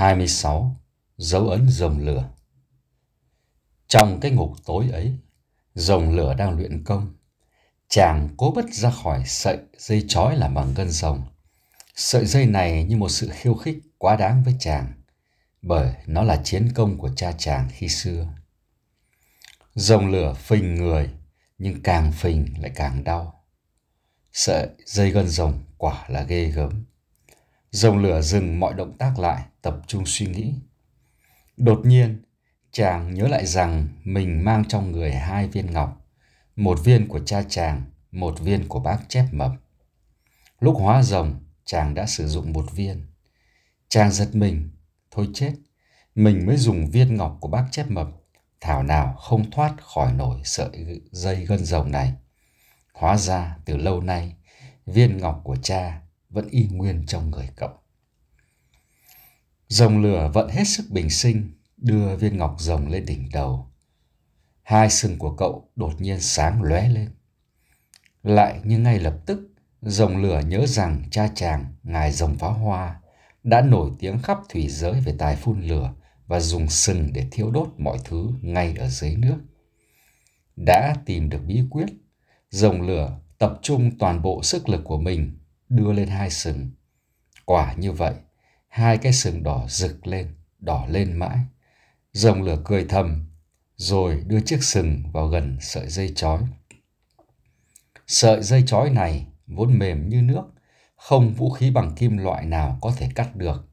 26. Dấu ấn rồng lửa Trong cái ngục tối ấy, rồng lửa đang luyện công. Chàng cố bất ra khỏi sợi dây chói làm bằng gân rồng. Sợi dây này như một sự khiêu khích quá đáng với chàng, bởi nó là chiến công của cha chàng khi xưa. Rồng lửa phình người, nhưng càng phình lại càng đau. Sợi dây gân rồng quả là ghê gớm. Dòng lửa dừng mọi động tác lại, tập trung suy nghĩ. Đột nhiên, chàng nhớ lại rằng mình mang trong người hai viên ngọc, một viên của cha chàng, một viên của bác chép mập. Lúc hóa rồng, chàng đã sử dụng một viên. Chàng giật mình, thôi chết, mình mới dùng viên ngọc của bác chép mập, thảo nào không thoát khỏi nổi sợi dây gân rồng này. Hóa ra từ lâu nay, viên ngọc của cha vẫn y nguyên trong người cậu. Dòng lửa vận hết sức bình sinh, đưa viên ngọc rồng lên đỉnh đầu. Hai sừng của cậu đột nhiên sáng lóe lên. Lại như ngay lập tức, dòng lửa nhớ rằng cha chàng, ngài rồng pháo hoa, đã nổi tiếng khắp thủy giới về tài phun lửa và dùng sừng để thiêu đốt mọi thứ ngay ở dưới nước. Đã tìm được bí quyết, dòng lửa tập trung toàn bộ sức lực của mình đưa lên hai sừng. Quả như vậy, hai cái sừng đỏ rực lên, đỏ lên mãi. Rồng lửa cười thầm, rồi đưa chiếc sừng vào gần sợi dây chói. Sợi dây chói này vốn mềm như nước, không vũ khí bằng kim loại nào có thể cắt được.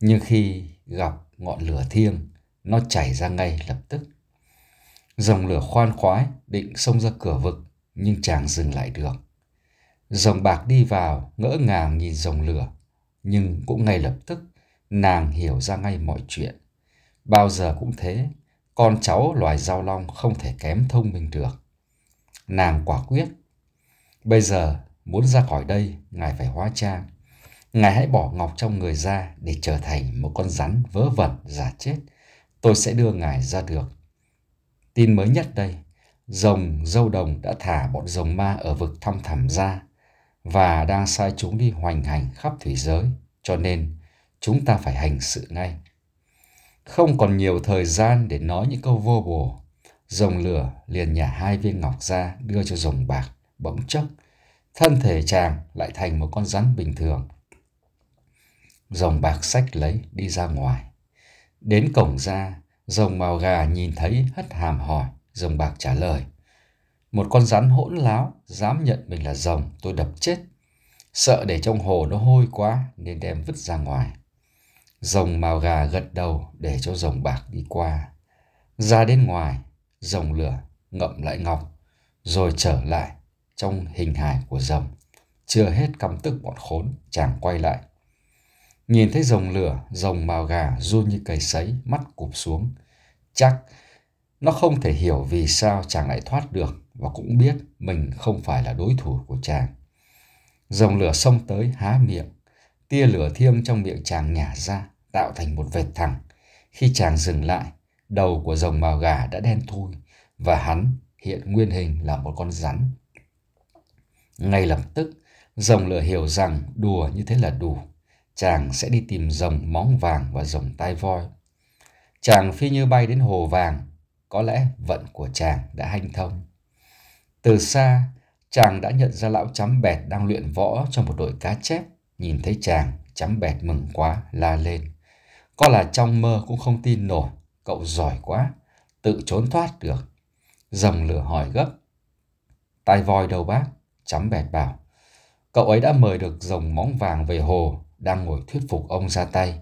Nhưng khi gặp ngọn lửa thiêng, nó chảy ra ngay lập tức. Dòng lửa khoan khoái định xông ra cửa vực, nhưng chàng dừng lại được. Rồng bạc đi vào, ngỡ ngàng nhìn rồng lửa, nhưng cũng ngay lập tức nàng hiểu ra ngay mọi chuyện. Bao giờ cũng thế, con cháu loài giao long không thể kém thông minh được. Nàng quả quyết, bây giờ muốn ra khỏi đây, ngài phải hóa trang. Ngài hãy bỏ ngọc trong người ra để trở thành một con rắn vớ vẩn giả chết. Tôi sẽ đưa ngài ra được. Tin mới nhất đây, rồng dâu đồng đã thả bọn rồng ma ở vực thăm thẳm ra và đang sai chúng đi hoành hành khắp thế giới, cho nên chúng ta phải hành sự ngay. Không còn nhiều thời gian để nói những câu vô bổ. Rồng lửa liền nhả hai viên ngọc ra đưa cho rồng bạc, bỗng chốc. Thân thể chàng lại thành một con rắn bình thường. Rồng bạc sách lấy đi ra ngoài. Đến cổng ra, rồng màu gà nhìn thấy hất hàm hỏi, rồng bạc trả lời. Một con rắn hỗn láo, dám nhận mình là rồng, tôi đập chết. Sợ để trong hồ nó hôi quá nên đem vứt ra ngoài. Rồng màu gà gật đầu để cho rồng bạc đi qua. Ra đến ngoài, rồng lửa ngậm lại ngọc, rồi trở lại trong hình hài của rồng. Chưa hết căm tức bọn khốn, chàng quay lại. Nhìn thấy rồng lửa, rồng màu gà run như cây sấy, mắt cụp xuống. Chắc nó không thể hiểu vì sao chàng lại thoát được và cũng biết mình không phải là đối thủ của chàng. Dòng lửa xông tới há miệng, tia lửa thiêng trong miệng chàng nhả ra, tạo thành một vệt thẳng. Khi chàng dừng lại, đầu của rồng màu gà đã đen thui và hắn hiện nguyên hình là một con rắn. Ngay lập tức, rồng lửa hiểu rằng đùa như thế là đủ. Chàng sẽ đi tìm rồng móng vàng và rồng tai voi. Chàng phi như bay đến hồ vàng, có lẽ vận của chàng đã hanh thông. Từ xa, chàng đã nhận ra lão chấm bẹt đang luyện võ trong một đội cá chép. Nhìn thấy chàng, chấm bẹt mừng quá, la lên. Có là trong mơ cũng không tin nổi, cậu giỏi quá, tự trốn thoát được. Dầm lửa hỏi gấp. Tai voi đầu bác, chấm bẹt bảo. Cậu ấy đã mời được rồng móng vàng về hồ, đang ngồi thuyết phục ông ra tay.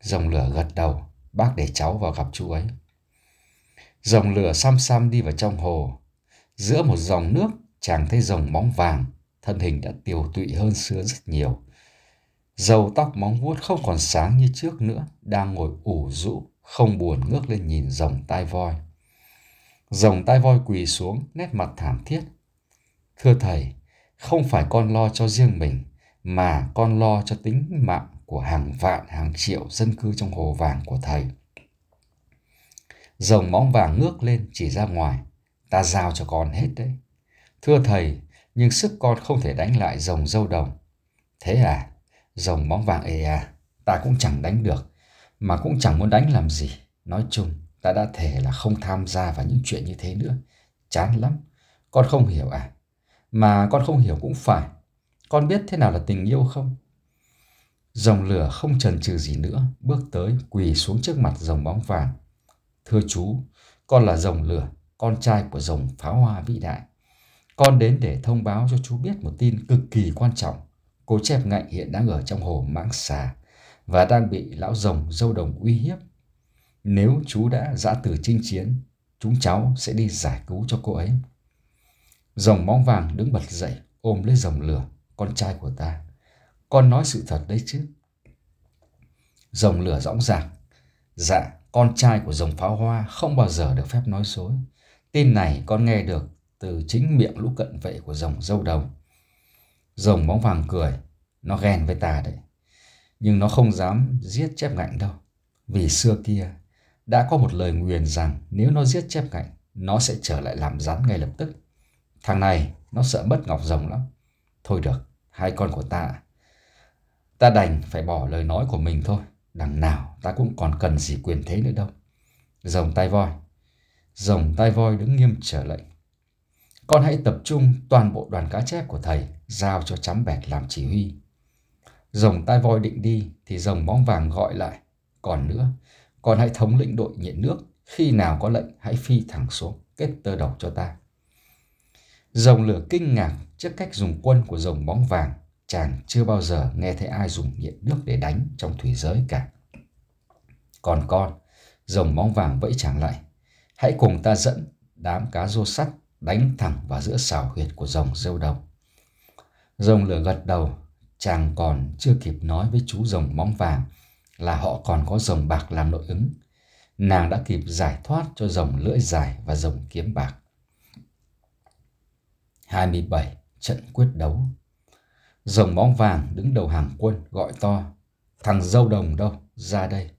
Rồng lửa gật đầu, bác để cháu vào gặp chú ấy. Dòng lửa xăm xăm đi vào trong hồ, Giữa một dòng nước, chàng thấy rồng móng vàng, thân hình đã tiều tụy hơn xưa rất nhiều. Dầu tóc móng vuốt không còn sáng như trước nữa, đang ngồi ủ rũ, không buồn ngước lên nhìn rồng tai voi. Rồng tai voi quỳ xuống, nét mặt thảm thiết. Thưa thầy, không phải con lo cho riêng mình, mà con lo cho tính mạng của hàng vạn hàng triệu dân cư trong hồ vàng của thầy. Rồng móng vàng ngước lên chỉ ra ngoài, Ta giao cho con hết đấy. Thưa thầy, nhưng sức con không thể đánh lại rồng dâu đồng. Thế à, rồng bóng vàng ê à, ta cũng chẳng đánh được, mà cũng chẳng muốn đánh làm gì. Nói chung, ta đã thể là không tham gia vào những chuyện như thế nữa. Chán lắm, con không hiểu à? Mà con không hiểu cũng phải, con biết thế nào là tình yêu không? Dòng lửa không trần trừ gì nữa, bước tới quỳ xuống trước mặt dòng bóng vàng. Thưa chú, con là dòng lửa, con trai của rồng pháo hoa vĩ đại. Con đến để thông báo cho chú biết một tin cực kỳ quan trọng. Cô chép ngạnh hiện đang ở trong hồ mãng xà và đang bị lão rồng dâu đồng uy hiếp. Nếu chú đã dã từ chinh chiến, chúng cháu sẽ đi giải cứu cho cô ấy. Rồng móng vàng đứng bật dậy, ôm lấy rồng lửa, con trai của ta. Con nói sự thật đấy chứ. Rồng lửa rõng rạc. Dạ, con trai của rồng pháo hoa không bao giờ được phép nói dối. Tin này con nghe được từ chính miệng lũ cận vệ của rồng dâu đồng. Rồng bóng vàng cười, nó ghen với ta đấy. Nhưng nó không dám giết chép ngạnh đâu. Vì xưa kia đã có một lời nguyền rằng nếu nó giết chép ngạnh, nó sẽ trở lại làm rắn ngay lập tức. Thằng này nó sợ mất ngọc rồng lắm. Thôi được, hai con của ta. Ta đành phải bỏ lời nói của mình thôi. Đằng nào ta cũng còn cần gì quyền thế nữa đâu. Rồng tay voi, Rồng tai voi đứng nghiêm trở lệnh. Con hãy tập trung toàn bộ đoàn cá chép của thầy, giao cho chấm bẹt làm chỉ huy. Rồng tai voi định đi thì rồng bóng vàng gọi lại. Còn nữa, con hãy thống lĩnh đội nhiện nước. Khi nào có lệnh hãy phi thẳng xuống, kết tơ đầu cho ta. Rồng lửa kinh ngạc trước cách dùng quân của rồng bóng vàng. Chàng chưa bao giờ nghe thấy ai dùng nhiệt nước để đánh trong thủy giới cả. Còn con, rồng bóng vàng vẫy chàng lại. Hãy cùng ta dẫn đám cá rô sắt đánh thẳng vào giữa xào huyệt của rồng rêu đồng. Rồng lửa gật đầu, chàng còn chưa kịp nói với chú rồng móng vàng là họ còn có rồng bạc làm nội ứng. Nàng đã kịp giải thoát cho rồng lưỡi dài và rồng kiếm bạc. 27. Trận quyết đấu Rồng móng vàng đứng đầu hàng quân gọi to Thằng dâu đồng đâu, ra đây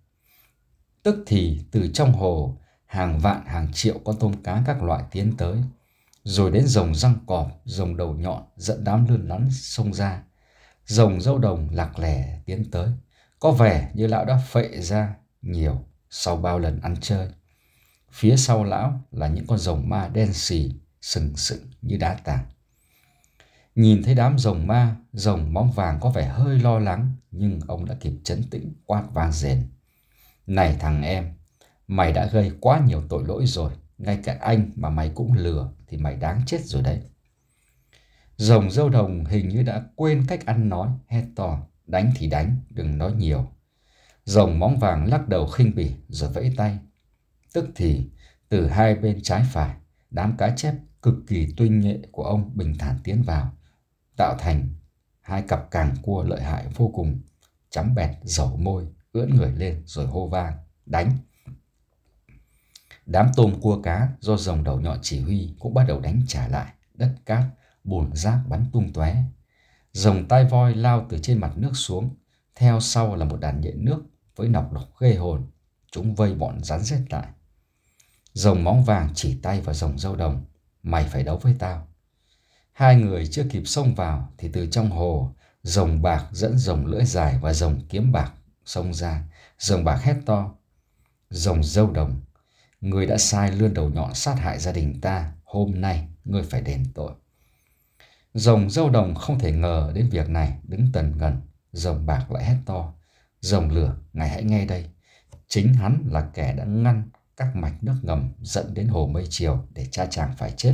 Tức thì từ trong hồ hàng vạn hàng triệu con tôm cá các loại tiến tới, rồi đến rồng răng cọp, rồng đầu nhọn dẫn đám lươn lắn xông ra. Rồng dâu đồng lạc lẻ tiến tới, có vẻ như lão đã phệ ra nhiều sau bao lần ăn chơi. Phía sau lão là những con rồng ma đen xì, sừng sững như đá tảng. Nhìn thấy đám rồng ma, rồng móng vàng có vẻ hơi lo lắng, nhưng ông đã kịp chấn tĩnh quát vang rền. Này thằng em, Mày đã gây quá nhiều tội lỗi rồi, ngay cả anh mà mày cũng lừa thì mày đáng chết rồi đấy. Rồng dâu đồng hình như đã quên cách ăn nói, hét to, đánh thì đánh, đừng nói nhiều. Rồng móng vàng lắc đầu khinh bỉ rồi vẫy tay. Tức thì, từ hai bên trái phải, đám cá chép cực kỳ tuyên nghệ của ông bình thản tiến vào, tạo thành hai cặp càng cua lợi hại vô cùng. Chấm bẹt dầu môi, ưỡn người lên rồi hô vang, đánh. Đám tôm cua cá do dòng đầu nhọn chỉ huy cũng bắt đầu đánh trả lại, đất cát, bùn rác bắn tung tóe. dòng tai voi lao từ trên mặt nước xuống, theo sau là một đàn nhện nước với nọc độc ghê hồn. Chúng vây bọn rắn rết lại. dòng móng vàng chỉ tay vào dòng dâu đồng. Mày phải đấu với tao. Hai người chưa kịp xông vào thì từ trong hồ, dòng bạc dẫn dòng lưỡi dài và dòng kiếm bạc xông ra. dòng bạc hét to. dòng dâu đồng Người đã sai lươn đầu nhọn sát hại gia đình ta, hôm nay ngươi phải đền tội. Rồng dâu đồng không thể ngờ đến việc này, đứng tần gần rồng bạc lại hét to. Rồng lửa, ngài hãy nghe đây. Chính hắn là kẻ đã ngăn các mạch nước ngầm dẫn đến hồ mây chiều để cha chàng phải chết.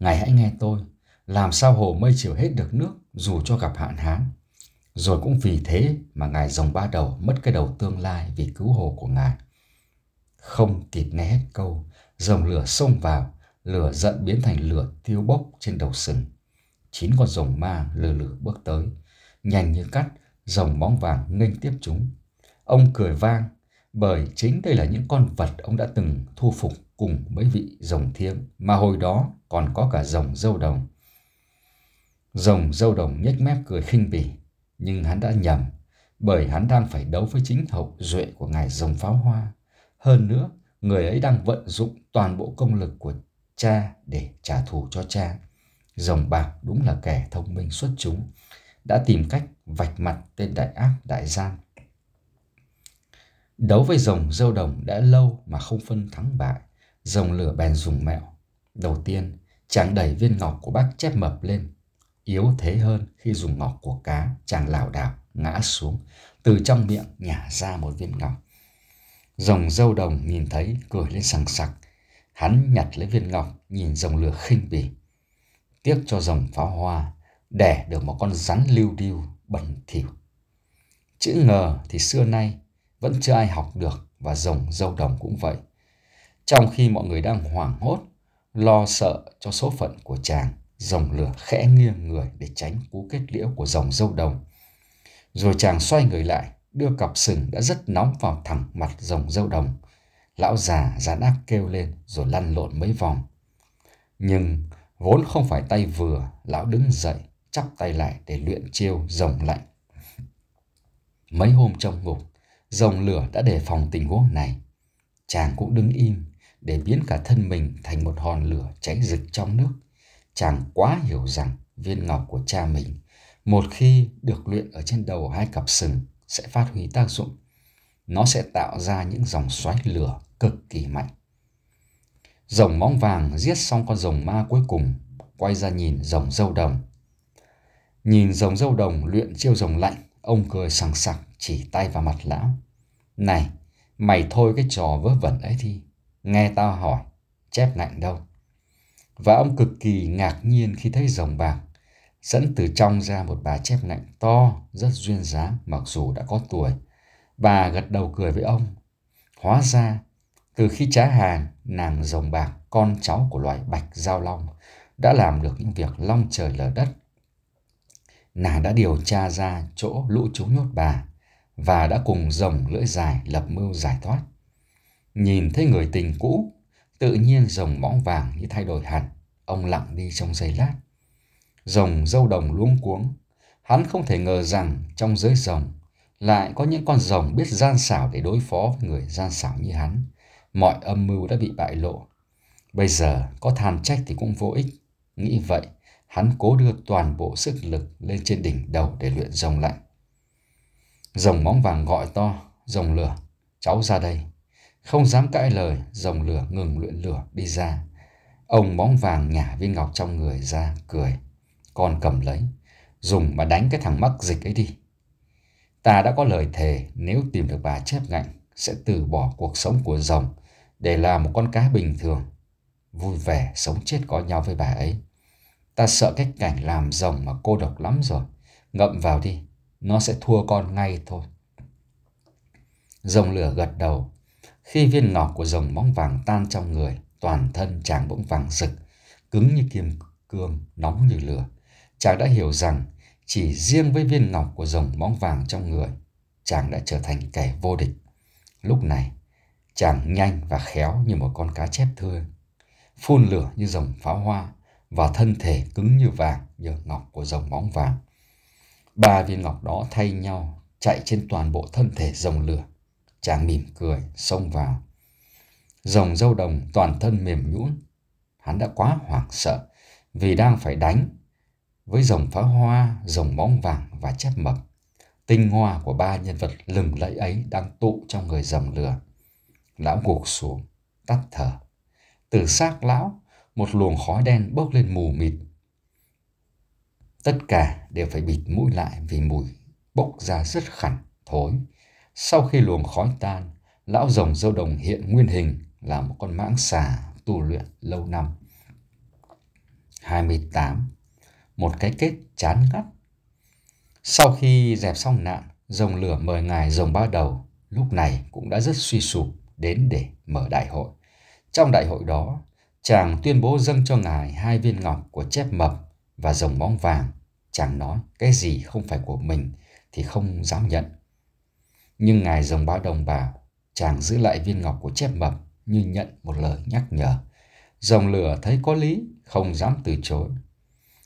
Ngài hãy nghe tôi, làm sao hồ mây chiều hết được nước dù cho gặp hạn hán. Rồi cũng vì thế mà ngài rồng ba đầu mất cái đầu tương lai vì cứu hồ của ngài. Không kịp né hết câu, dòng lửa xông vào, lửa giận biến thành lửa tiêu bốc trên đầu sừng. Chín con rồng ma lừ lừ bước tới, nhanh như cắt, dòng bóng vàng nghênh tiếp chúng. Ông cười vang, bởi chính đây là những con vật ông đã từng thu phục cùng mấy vị rồng thiêng, mà hồi đó còn có cả rồng dâu đồng. Rồng dâu đồng nhếch mép cười khinh bỉ, nhưng hắn đã nhầm, bởi hắn đang phải đấu với chính hậu duệ của ngài rồng pháo hoa. Hơn nữa, người ấy đang vận dụng toàn bộ công lực của cha để trả thù cho cha. Rồng bạc đúng là kẻ thông minh xuất chúng, đã tìm cách vạch mặt tên đại ác đại gian. Đấu với rồng dâu đồng đã lâu mà không phân thắng bại, rồng lửa bèn dùng mẹo. Đầu tiên, chàng đẩy viên ngọc của bác chép mập lên, yếu thế hơn khi dùng ngọc của cá, chàng lảo đảo ngã xuống, từ trong miệng nhả ra một viên ngọc Rồng dâu đồng nhìn thấy cười lên sằng sặc. Hắn nhặt lấy viên ngọc nhìn rồng lửa khinh bỉ. Tiếc cho rồng pháo hoa đẻ được một con rắn lưu điêu bẩn thỉu. Chữ ngờ thì xưa nay vẫn chưa ai học được và rồng dâu đồng cũng vậy. Trong khi mọi người đang hoảng hốt, lo sợ cho số phận của chàng, rồng lửa khẽ nghiêng người để tránh cú kết liễu của rồng dâu đồng. Rồi chàng xoay người lại, đưa cặp sừng đã rất nóng vào thẳng mặt rồng dâu đồng. Lão già gián ác kêu lên rồi lăn lộn mấy vòng. Nhưng vốn không phải tay vừa, lão đứng dậy, chắp tay lại để luyện chiêu rồng lạnh. Mấy hôm trong ngục, rồng lửa đã đề phòng tình huống này. Chàng cũng đứng im để biến cả thân mình thành một hòn lửa cháy rực trong nước. Chàng quá hiểu rằng viên ngọc của cha mình một khi được luyện ở trên đầu hai cặp sừng sẽ phát huy tác dụng. Nó sẽ tạo ra những dòng xoáy lửa cực kỳ mạnh. Rồng móng vàng giết xong con rồng ma cuối cùng, quay ra nhìn rồng dâu đồng. Nhìn rồng dâu đồng luyện chiêu rồng lạnh, ông cười sằng sặc chỉ tay vào mặt lão. Này, mày thôi cái trò vớ vẩn ấy đi. Nghe tao hỏi, chép lạnh đâu. Và ông cực kỳ ngạc nhiên khi thấy rồng bạc Dẫn từ trong ra một bà chép nạnh to, rất duyên dáng mặc dù đã có tuổi. Bà gật đầu cười với ông. Hóa ra, từ khi trá hàng, nàng rồng bạc, con cháu của loài bạch giao long, đã làm được những việc long trời lở đất. Nàng đã điều tra ra chỗ lũ chúng nhốt bà và đã cùng rồng lưỡi dài lập mưu giải thoát. Nhìn thấy người tình cũ, tự nhiên rồng mõng vàng như thay đổi hẳn, ông lặng đi trong giây lát rồng dâu đồng luống cuống. Hắn không thể ngờ rằng trong giới rồng lại có những con rồng biết gian xảo để đối phó với người gian xảo như hắn. Mọi âm mưu đã bị bại lộ. Bây giờ có than trách thì cũng vô ích. Nghĩ vậy, hắn cố đưa toàn bộ sức lực lên trên đỉnh đầu để luyện rồng lạnh. Rồng móng vàng gọi to, rồng lửa, cháu ra đây. Không dám cãi lời, rồng lửa ngừng luyện lửa đi ra. Ông móng vàng nhả viên ngọc trong người ra, cười. Con cầm lấy, dùng mà đánh cái thằng mắc dịch ấy đi. Ta đã có lời thề nếu tìm được bà chép ngạnh sẽ từ bỏ cuộc sống của rồng để là một con cá bình thường, vui vẻ sống chết có nhau với bà ấy. Ta sợ cái cảnh làm rồng mà cô độc lắm rồi. Ngậm vào đi, nó sẽ thua con ngay thôi. Rồng lửa gật đầu. Khi viên ngọc của rồng bóng vàng tan trong người, toàn thân chàng bỗng vàng rực, cứng như kim cương, nóng như lửa chàng đã hiểu rằng chỉ riêng với viên ngọc của rồng bóng vàng trong người, chàng đã trở thành kẻ vô địch. Lúc này, chàng nhanh và khéo như một con cá chép thưa, phun lửa như rồng pháo hoa và thân thể cứng như vàng nhờ ngọc của rồng bóng vàng. Ba viên ngọc đó thay nhau chạy trên toàn bộ thân thể rồng lửa. Chàng mỉm cười, xông vào. Rồng dâu đồng toàn thân mềm nhũn. Hắn đã quá hoảng sợ vì đang phải đánh với dòng pháo hoa, dòng bóng vàng và chép mập. Tinh hoa của ba nhân vật lừng lẫy ấy đang tụ trong người dầm lửa. Lão gục xuống, tắt thở. Từ xác lão, một luồng khói đen bốc lên mù mịt. Tất cả đều phải bịt mũi lại vì mùi bốc ra rất khẳng, thối. Sau khi luồng khói tan, lão rồng dâu đồng hiện nguyên hình là một con mãng xà tu luyện lâu năm. 28 một cái kết chán ngắt. Sau khi dẹp xong nạn, rồng lửa mời ngài rồng ba đầu lúc này cũng đã rất suy sụp đến để mở đại hội. Trong đại hội đó, chàng tuyên bố dâng cho ngài hai viên ngọc của chép mập và rồng móng vàng. Chàng nói cái gì không phải của mình thì không dám nhận. Nhưng ngài rồng ba đồng bảo, chàng giữ lại viên ngọc của chép mập như nhận một lời nhắc nhở. Rồng lửa thấy có lý, không dám từ chối,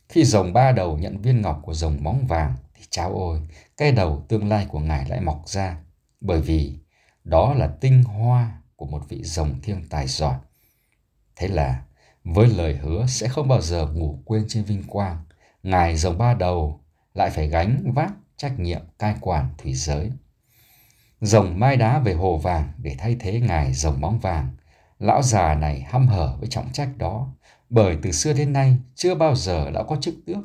khi rồng ba đầu nhận viên ngọc của rồng móng vàng thì cháu ơi, cái đầu tương lai của ngài lại mọc ra, bởi vì đó là tinh hoa của một vị rồng thiêng tài giỏi. Thế là với lời hứa sẽ không bao giờ ngủ quên trên vinh quang, ngài rồng ba đầu lại phải gánh vác trách nhiệm cai quản thủy giới. Rồng mai đá về hồ vàng để thay thế ngài rồng móng vàng. Lão già này hăm hở với trọng trách đó, bởi từ xưa đến nay chưa bao giờ lão có chức tước,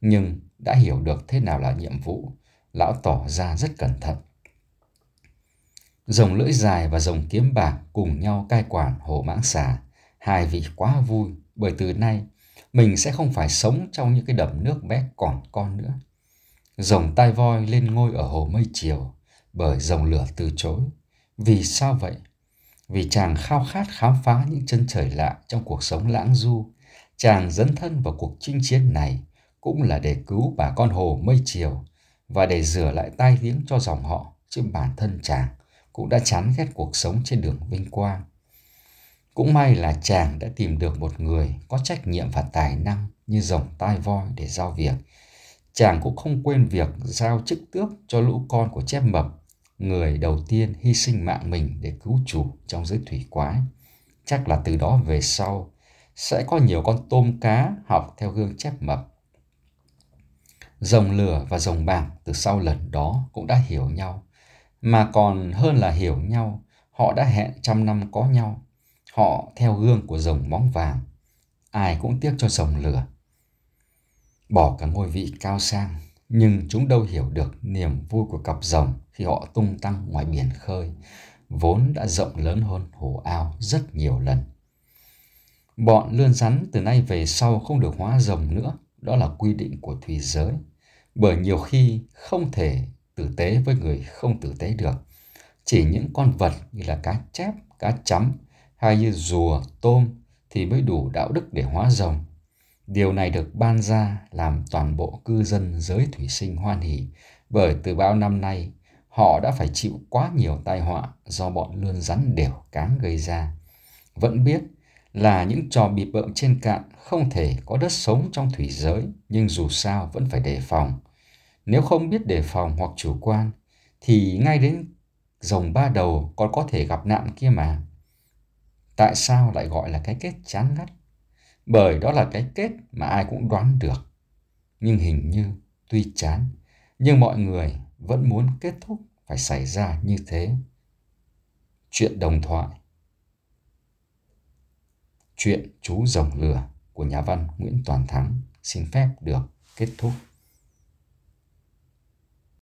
nhưng đã hiểu được thế nào là nhiệm vụ, lão tỏ ra rất cẩn thận. Rồng lưỡi dài và rồng kiếm bạc cùng nhau cai quản hồ mãng xà, hai vị quá vui bởi từ nay mình sẽ không phải sống trong những cái đầm nước bé còn con nữa. Rồng tai voi lên ngôi ở hồ mây chiều bởi rồng lửa từ chối. Vì sao vậy? Vì chàng khao khát khám phá những chân trời lạ trong cuộc sống lãng du, chàng dấn thân vào cuộc chinh chiến này cũng là để cứu bà con hồ mây chiều và để rửa lại tai tiếng cho dòng họ, chứ bản thân chàng cũng đã chán ghét cuộc sống trên đường vinh quang. Cũng may là chàng đã tìm được một người có trách nhiệm và tài năng như dòng tai voi để giao việc. Chàng cũng không quên việc giao chức tước cho lũ con của chép mập người đầu tiên hy sinh mạng mình để cứu chủ trong giới thủy quái. Chắc là từ đó về sau sẽ có nhiều con tôm cá học theo gương chép mập. Rồng lửa và rồng bảng từ sau lần đó cũng đã hiểu nhau, mà còn hơn là hiểu nhau, họ đã hẹn trăm năm có nhau. Họ theo gương của rồng móng vàng, ai cũng tiếc cho rồng lửa. Bỏ cả ngôi vị cao sang nhưng chúng đâu hiểu được niềm vui của cặp rồng khi họ tung tăng ngoài biển khơi, vốn đã rộng lớn hơn hồ ao rất nhiều lần. Bọn lươn rắn từ nay về sau không được hóa rồng nữa, đó là quy định của thủy giới, bởi nhiều khi không thể tử tế với người không tử tế được. Chỉ những con vật như là cá chép, cá chấm hay như rùa, tôm thì mới đủ đạo đức để hóa rồng, Điều này được ban ra làm toàn bộ cư dân giới thủy sinh hoan hỉ bởi từ bao năm nay họ đã phải chịu quá nhiều tai họa do bọn lươn rắn đều cám gây ra. Vẫn biết là những trò bị bợm trên cạn không thể có đất sống trong thủy giới nhưng dù sao vẫn phải đề phòng. Nếu không biết đề phòng hoặc chủ quan thì ngay đến rồng ba đầu còn có thể gặp nạn kia mà. Tại sao lại gọi là cái kết chán ngắt? bởi đó là cái kết mà ai cũng đoán được. Nhưng hình như tuy chán, nhưng mọi người vẫn muốn kết thúc phải xảy ra như thế. Chuyện đồng thoại Chuyện chú rồng lửa của nhà văn Nguyễn Toàn Thắng xin phép được kết thúc.